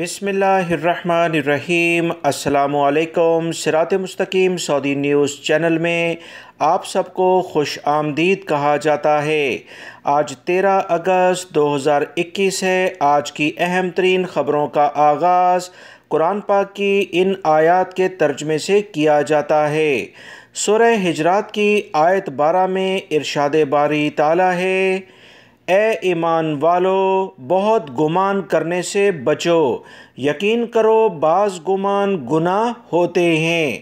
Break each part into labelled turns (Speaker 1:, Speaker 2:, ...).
Speaker 1: بسم اللہ الرحمن الرحیم السلام علیکم سرات مستقیم سعودی نیوز چینل میں آپ سب کو خوش آمدید کہا جاتا ہے آج تیرہ اگست دو ہزار اکیس ہے آج کی اہم ترین خبروں کا آغاز قرآن پاک کی ان آیات کے ترجمے سے کیا جاتا ہے سورہ ہجرات کی آیت بارہ میں ارشاد باری تعالی ہے اے ایمان والو بہت گمان کرنے سے بچو یقین کرو بعض گمان گناہ ہوتے ہیں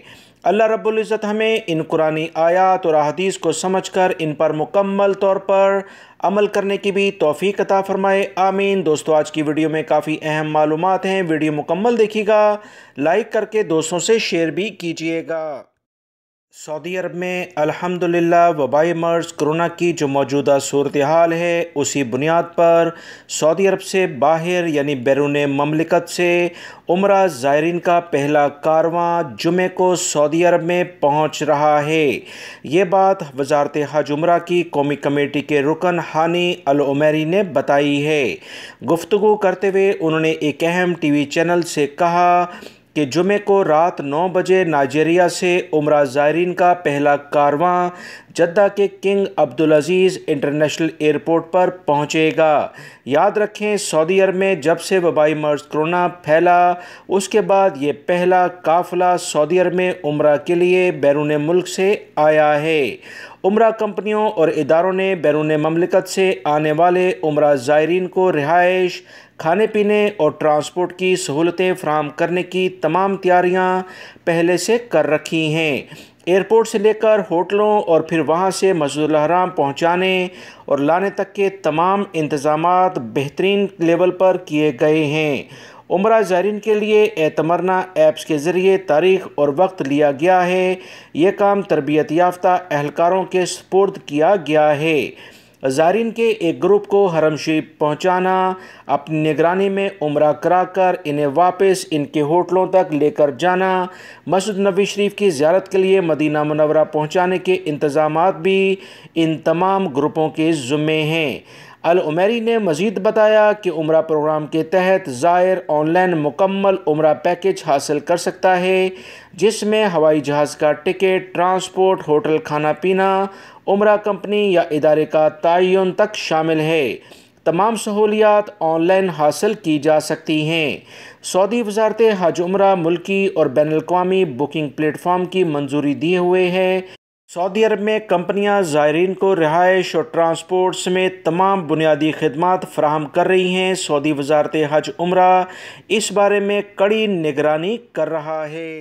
Speaker 1: اللہ رب العزت ہمیں ان قرآن آیات اور احادیث کو سمجھ کر ان پر مکمل طور پر عمل کرنے کی بھی توفیق عطا فرمائے آمین دوستو آج کی ویڈیو میں کافی اہم معلومات ہیں ویڈیو مکمل دیکھیے گا لائک کر کے دوستوں سے شیئر بھی کیجیے گا سعودی عرب میں الحمد للہ وبائی مرض کرونا کی جو موجودہ صورتحال ہے اسی بنیاد پر سعودی عرب سے باہر یعنی بیرون مملکت سے عمرہ زائرین کا پہلا کارواں جمعے کو سعودی عرب میں پہنچ رہا ہے یہ بات وزارت حج عمرہ کی قومی کمیٹی کے رکن ہانی العمیری نے بتائی ہے گفتگو کرتے ہوئے انہوں نے ایک اہم ٹی وی چینل سے کہا کہ جمعے کو رات نو بجے نائجیریا سے عمرہ زائرین کا پہلا کارواں جدہ کے کنگ عبدالعزیز انٹرنیشنل ایئرپورٹ پر پہنچے گا یاد رکھیں سعودی عرب میں جب سے وبائی مرض کرونا پھیلا اس کے بعد یہ پہلا قافلہ سعودی عرب میں عمرہ کے لیے بیرون ملک سے آیا ہے عمرہ کمپنیوں اور اداروں نے بیرون مملکت سے آنے والے عمرہ زائرین کو رہائش کھانے پینے اور ٹرانسپورٹ کی سہولتیں فراہم کرنے کی تمام تیاریاں پہلے سے کر رکھی ہیں ایئرپورٹ سے لے کر ہوٹلوں اور پھر وہاں سے مزدور الحرام پہنچانے اور لانے تک کے تمام انتظامات بہترین لیول پر کیے گئے ہیں عمرہ زائرین کے لیے اعتمرنا ایپس کے ذریعے تاریخ اور وقت لیا گیا ہے یہ کام تربیت یافتہ اہلکاروں کے سپرد کیا گیا ہے زائرین کے ایک گروپ کو حرم شریف پہنچانا اپنی نگرانی میں عمرہ کرا کر انہیں واپس ان کے ہوٹلوں تک لے کر جانا مسجد نبی شریف کی زیارت کے لیے مدینہ منورہ پہنچانے کے انتظامات بھی ان تمام گروپوں کے ذمہ ہیں العمیری نے مزید بتایا کہ عمرہ پروگرام کے تحت زائر آن لائن مکمل عمرہ پیکج حاصل کر سکتا ہے جس میں ہوائی جہاز کا ٹکٹ ٹرانسپورٹ ہوٹل کھانا پینا عمرہ کمپنی یا ادارے کا تعین تک شامل ہے تمام سہولیات آن لائن حاصل کی جا سکتی ہیں سعودی وزارت حج عمرہ ملکی اور بین الاقوامی بکنگ پلیٹ فارم کی منظوری دیے ہوئے ہیں سعودی عرب میں کمپنیاں زائرین کو رہائش اور ٹرانسپورٹ سمیت تمام بنیادی خدمات فراہم کر رہی ہیں سعودی وزارت حج عمرہ اس بارے میں کڑی نگرانی کر رہا ہے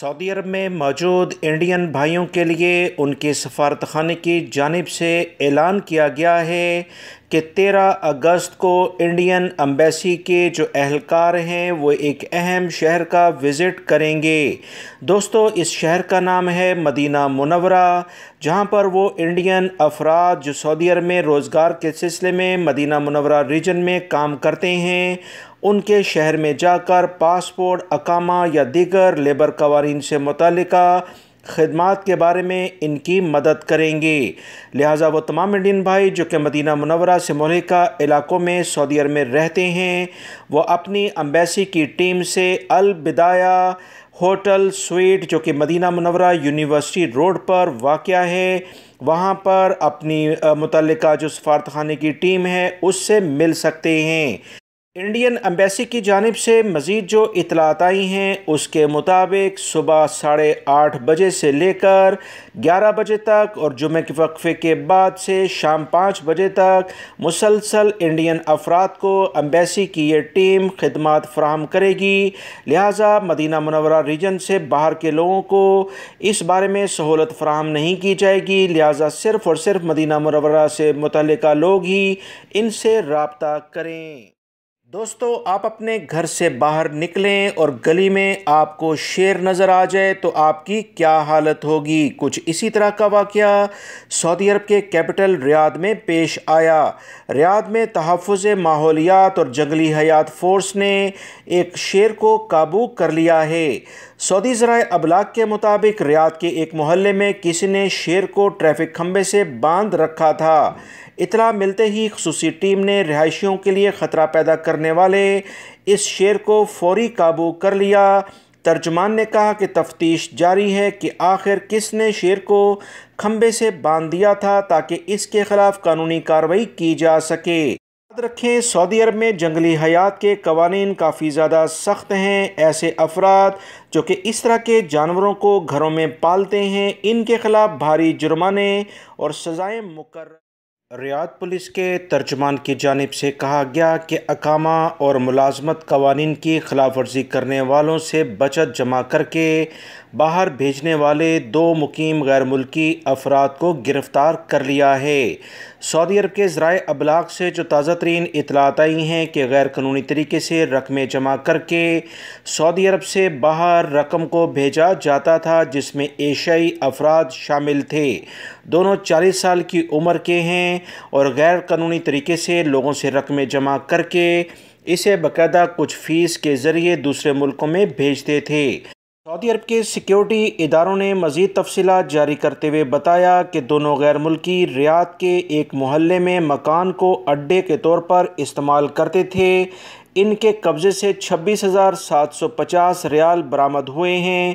Speaker 1: سعودی عرب میں موجود انڈین بھائیوں کے لیے ان کے سفارت خانے کی جانب سے اعلان کیا گیا ہے کہ تیرہ اگست کو انڈین امبیسی کے جو اہلکار ہیں وہ ایک اہم شہر کا وزٹ کریں گے دوستو اس شہر کا نام ہے مدینہ منورہ جہاں پر وہ انڈین افراد جو سعودی عرب میں روزگار کے سلسلے میں مدینہ منورہ ریجن میں کام کرتے ہیں ان کے شہر میں جا کر پاسپورٹ اقامہ یا دیگر لیبر قوانین سے متعلقہ خدمات کے بارے میں ان کی مدد کریں گے لہٰذا وہ تمام انڈین بھائی جو کہ مدینہ منورہ سے ملحقہ علاقوں میں سعودی عرب میں رہتے ہیں وہ اپنی امبیسی کی ٹیم سے البدایہ ہوٹل سویٹ جو کہ مدینہ منورہ یونیورسٹی روڈ پر واقع ہے وہاں پر اپنی متعلقہ جو سفارت خانے کی ٹیم ہے اس سے مل سکتے ہیں انڈین امبیسی کی جانب سے مزید جو اطلاعات آئی ہیں اس کے مطابق صبح ساڑھے آٹھ بجے سے لے کر گیارہ بجے تک اور جمعہ کے وقفے کے بعد سے شام پانچ بجے تک مسلسل انڈین افراد کو امبیسی کی یہ ٹیم خدمات فراہم کرے گی لہٰذا مدینہ منورہ ریجن سے باہر کے لوگوں کو اس بارے میں سہولت فراہم نہیں کی جائے گی لہٰذا صرف اور صرف مدینہ منورہ سے متعلقہ لوگ ہی ان سے رابطہ کریں دوستو آپ اپنے گھر سے باہر نکلیں اور گلی میں آپ کو شیر نظر آ جائے تو آپ کی کیا حالت ہوگی کچھ اسی طرح کا واقعہ سعودی عرب کے کیپٹل ریاض میں پیش آیا ریاد میں تحفظ ماحولیات اور جنگلی حیات فورس نے ایک شیر کو قابو کر لیا ہے سعودی ذرائع ابلاغ کے مطابق ریاض کے ایک محلے میں کسی نے شیر کو ٹریفک کھمبے سے باندھ رکھا تھا اطلاع ملتے ہی خصوصی ٹیم نے رہائشیوں کے لیے خطرہ پیدا کرنے والے اس شیر کو فوری قابو کر لیا ترجمان نے کہا کہ تفتیش جاری ہے کہ آخر کس نے شیر کو کھمبے سے باندھ دیا تھا تاکہ اس کے خلاف قانونی کارروائی کی جا سکے رکھیں سعودی عرب میں جنگلی حیات کے قوانین کافی زیادہ سخت ہیں ایسے افراد جو کہ اس طرح کے جانوروں کو گھروں میں پالتے ہیں ان کے خلاف بھاری جرمانے اور سزائیں مقرر ریاض پولیس کے ترجمان کی جانب سے کہا گیا کہ اکامہ اور ملازمت قوانین کی خلاف ورزی کرنے والوں سے بچت جمع کر کے باہر بھیجنے والے دو مقیم غیر ملکی افراد کو گرفتار کر لیا ہے سعودی عرب کے ذرائع ابلاغ سے جو تازہ ترین اطلاعات آئی ہیں کہ غیر قانونی طریقے سے رقمیں جمع کر کے سعودی عرب سے باہر رقم کو بھیجا جاتا تھا جس میں ایشیائی افراد شامل تھے دونوں چالیس سال کی عمر کے ہیں اور غیر قانونی طریقے سے لوگوں سے رقمیں جمع کر کے اسے باقاعدہ کچھ فیس کے ذریعے دوسرے ملکوں میں بھیجتے تھے سعودی عرب کے سیکیورٹی اداروں نے مزید تفصیلات جاری کرتے ہوئے بتایا کہ دونوں غیر ملکی ریاض کے ایک محلے میں مکان کو اڈے کے طور پر استعمال کرتے تھے ان کے قبضے سے چھبیس ہزار سات سو پچاس ریال برامد ہوئے ہیں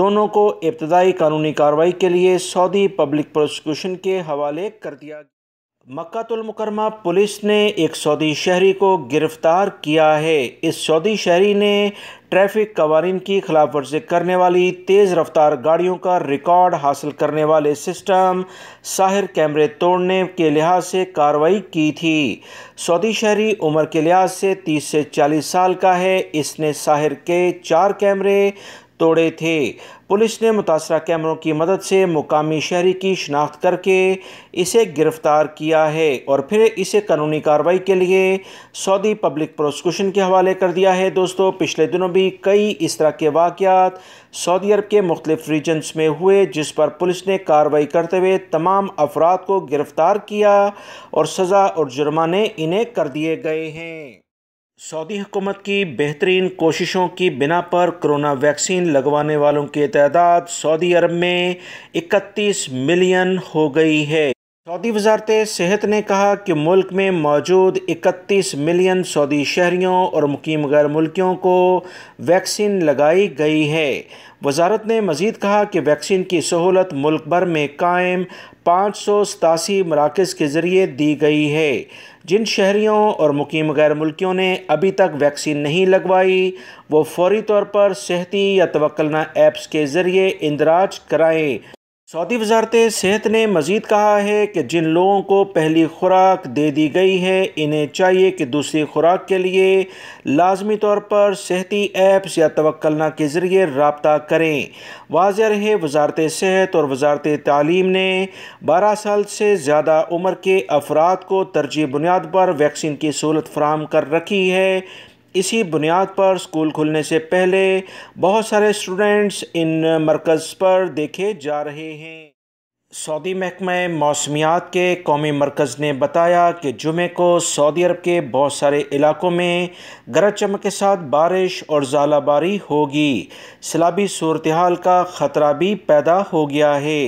Speaker 1: دونوں کو ابتدائی قانونی کارروائی کے لیے سعودی پبلک پروسیکیوشن کے حوالے کر دیا مکہ المکرمہ پولیس نے ایک سعودی شہری کو گرفتار کیا ہے اس سعودی شہری نے ٹریفک قوانین کی خلاف ورزی کرنے والی تیز رفتار گاڑیوں کا ریکارڈ حاصل کرنے والے سسٹم ساحر کیمرے توڑنے کے لحاظ سے کاروائی کی تھی سعودی شہری عمر کے لحاظ سے تیس سے چالیس سال کا ہے اس نے ساحر کے چار کیمرے توڑے تھے پولیس نے متاثرہ کیمروں کی مدد سے مقامی شہری کی شناخت کر کے اسے گرفتار کیا ہے اور پھر اسے قانونی کارروائی کے لیے سعودی پبلک پروسیکیوشن کے حوالے کر دیا ہے دوستو پچھلے دنوں بھی کئی اس طرح کے واقعات سعودی عرب کے مختلف ریجنز میں ہوئے جس پر پولیس نے کارروائی کرتے ہوئے تمام افراد کو گرفتار کیا اور سزا اور جرمانے انہیں کر دیے گئے ہیں سعودی حکومت کی بہترین کوششوں کی بنا پر کرونا ویکسین لگوانے والوں کی تعداد سعودی عرب میں اکتیس ملین ہو گئی ہے سعودی وزارت صحت نے کہا کہ ملک میں موجود اکتیس ملین سعودی شہریوں اور مقیم غیر ملکیوں کو ویکسین لگائی گئی ہے وزارت نے مزید کہا کہ ویکسین کی سہولت ملک بھر میں قائم پانچ سو ستاسی مراکز کے ذریعے دی گئی ہے جن شہریوں اور مقیم غیر ملکیوں نے ابھی تک ویکسین نہیں لگوائی وہ فوری طور پر صحتی یا توکلنا ایپس کے ذریعے اندراج کرائیں سعودی وزارت صحت نے مزید کہا ہے کہ جن لوگوں کو پہلی خوراک دے دی گئی ہے انہیں چاہیے کہ دوسری خوراک کے لیے لازمی طور پر صحتی ایپس یا توکلنا کے ذریعے رابطہ کریں واضح رہے وزارت صحت اور وزارت تعلیم نے بارہ سال سے زیادہ عمر کے افراد کو ترجیح بنیاد پر ویکسین کی سہولت فراہم کر رکھی ہے اسی بنیاد پر اسکول کھلنے سے پہلے بہت سارے اسٹوڈنٹس ان مرکز پر دیکھے جا رہے ہیں سعودی محکمہ موسمیات کے قومی مرکز نے بتایا کہ جمعہ کو سعودی عرب کے بہت سارے علاقوں میں گرج چمک کے ساتھ بارش اور ژالہ باری ہوگی سیلابی صورتحال کا خطرہ بھی پیدا ہو گیا ہے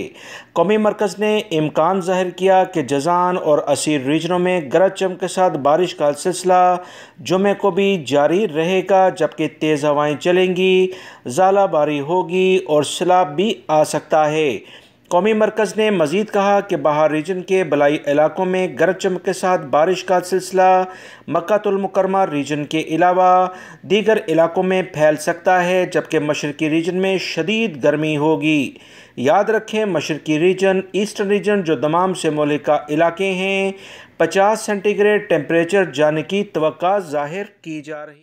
Speaker 1: قومی مرکز نے امکان ظاہر کیا کہ جزان اور اسیر ریجنوں میں گرج چمک کے ساتھ بارش کا سلسلہ جمعہ کو بھی جاری رہے گا جبکہ تیز ہوائیں چلیں گی ظالہ باری ہوگی اور سیلاب بھی آ سکتا ہے قومی مرکز نے مزید کہا کہ بہار ریجن کے بلائی علاقوں میں گرج چمک کے ساتھ بارش کا سلسلہ مکہ المکرمہ ریجن کے علاوہ دیگر علاقوں میں پھیل سکتا ہے جبکہ مشرقی ریجن میں شدید گرمی ہوگی یاد رکھیں مشرقی ریجن ایسٹرن ریجن جو تمام سے مولکا علاقے ہیں پچاس سینٹی گریڈ ٹیمپریچر جانے کی توقع ظاہر کی جا رہی